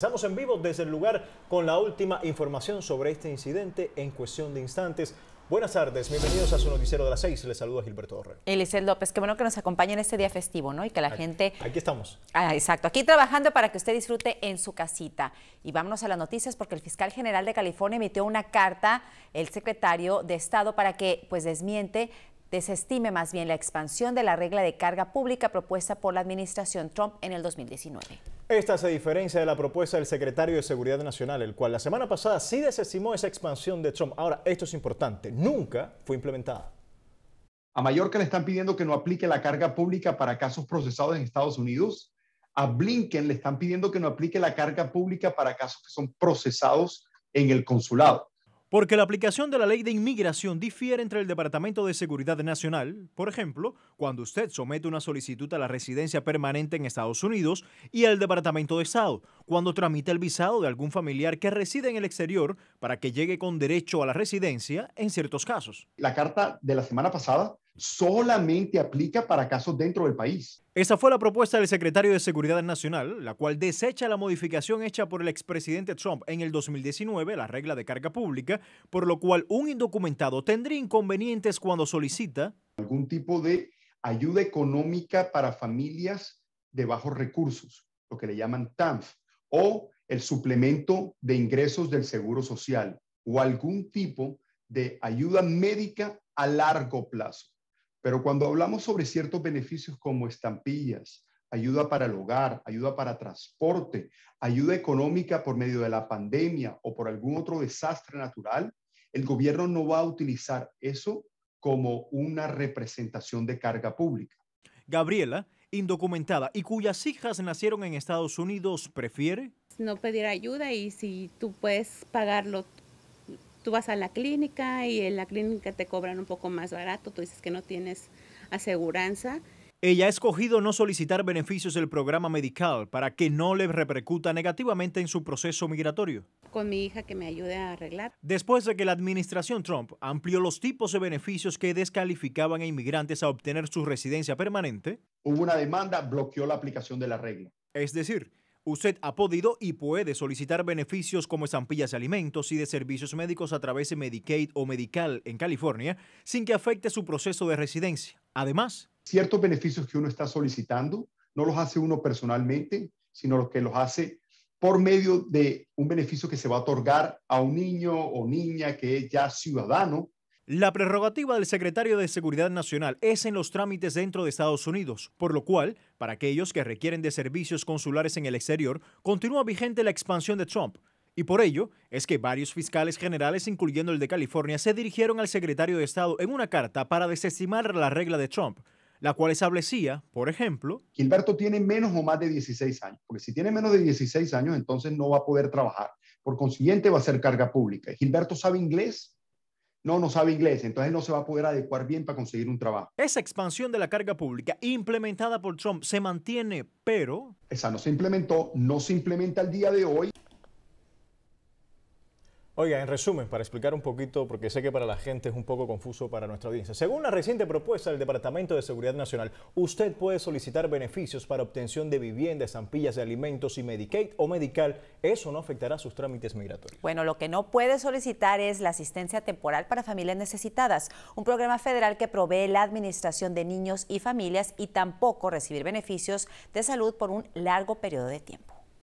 Estamos en vivo desde el lugar con la última información sobre este incidente en cuestión de instantes. Buenas tardes, bienvenidos a su noticiero de las seis. Les saluda Gilberto Dorrego. Elisel López, qué bueno que nos acompañen en este día festivo, ¿no? Y que la gente... Aquí estamos. Ah, exacto, aquí trabajando para que usted disfrute en su casita. Y vámonos a las noticias porque el fiscal general de California emitió una carta, el secretario de Estado, para que pues desmiente desestime más bien la expansión de la regla de carga pública propuesta por la administración Trump en el 2019. Esta se diferencia de la propuesta del secretario de Seguridad Nacional, el cual la semana pasada sí desestimó esa expansión de Trump. Ahora, esto es importante, nunca fue implementada. A Mallorca le están pidiendo que no aplique la carga pública para casos procesados en Estados Unidos. A Blinken le están pidiendo que no aplique la carga pública para casos que son procesados en el consulado. Porque la aplicación de la ley de inmigración difiere entre el Departamento de Seguridad Nacional, por ejemplo, cuando usted somete una solicitud a la residencia permanente en Estados Unidos, y el Departamento de Estado, cuando tramita el visado de algún familiar que reside en el exterior para que llegue con derecho a la residencia en ciertos casos. La carta de la semana pasada solamente aplica para casos dentro del país. Esa fue la propuesta del secretario de Seguridad Nacional, la cual desecha la modificación hecha por el expresidente Trump en el 2019, la regla de carga pública, por lo cual un indocumentado tendría inconvenientes cuando solicita algún tipo de ayuda económica para familias de bajos recursos, lo que le llaman TAMF, o el suplemento de ingresos del Seguro Social, o algún tipo de ayuda médica a largo plazo. Pero cuando hablamos sobre ciertos beneficios como estampillas, ayuda para el hogar, ayuda para transporte, ayuda económica por medio de la pandemia o por algún otro desastre natural, el gobierno no va a utilizar eso como una representación de carga pública. Gabriela, indocumentada y cuyas hijas nacieron en Estados Unidos, prefiere no pedir ayuda y si tú puedes pagarlo tú vas a la clínica y en la clínica te cobran un poco más barato, tú dices que no tienes aseguranza. Ella ha escogido no solicitar beneficios del programa medical para que no le repercuta negativamente en su proceso migratorio. Con mi hija que me ayude a arreglar. Después de que la administración Trump amplió los tipos de beneficios que descalificaban a inmigrantes a obtener su residencia permanente, hubo una demanda, bloqueó la aplicación de la regla. Es decir, Usted ha podido y puede solicitar beneficios como estampillas de alimentos y de servicios médicos a través de Medicaid o Medical en California sin que afecte su proceso de residencia. Además, ciertos beneficios que uno está solicitando no los hace uno personalmente, sino los que los hace por medio de un beneficio que se va a otorgar a un niño o niña que es ya ciudadano la prerrogativa del secretario de Seguridad Nacional es en los trámites dentro de Estados Unidos, por lo cual, para aquellos que requieren de servicios consulares en el exterior, continúa vigente la expansión de Trump. Y por ello es que varios fiscales generales, incluyendo el de California, se dirigieron al secretario de Estado en una carta para desestimar la regla de Trump, la cual establecía, por ejemplo... Gilberto tiene menos o más de 16 años, porque si tiene menos de 16 años, entonces no va a poder trabajar. Por consiguiente, va a ser carga pública. Gilberto sabe inglés, no, no sabe inglés, entonces no se va a poder adecuar bien para conseguir un trabajo. Esa expansión de la carga pública implementada por Trump se mantiene, pero... Esa no se implementó, no se implementa al día de hoy. Oiga, en resumen, para explicar un poquito, porque sé que para la gente es un poco confuso para nuestra audiencia. Según la reciente propuesta del Departamento de Seguridad Nacional, usted puede solicitar beneficios para obtención de vivienda, ampillas, de alimentos y Medicaid o Medical. Eso no afectará sus trámites migratorios. Bueno, lo que no puede solicitar es la asistencia temporal para familias necesitadas, un programa federal que provee la administración de niños y familias y tampoco recibir beneficios de salud por un largo periodo de tiempo.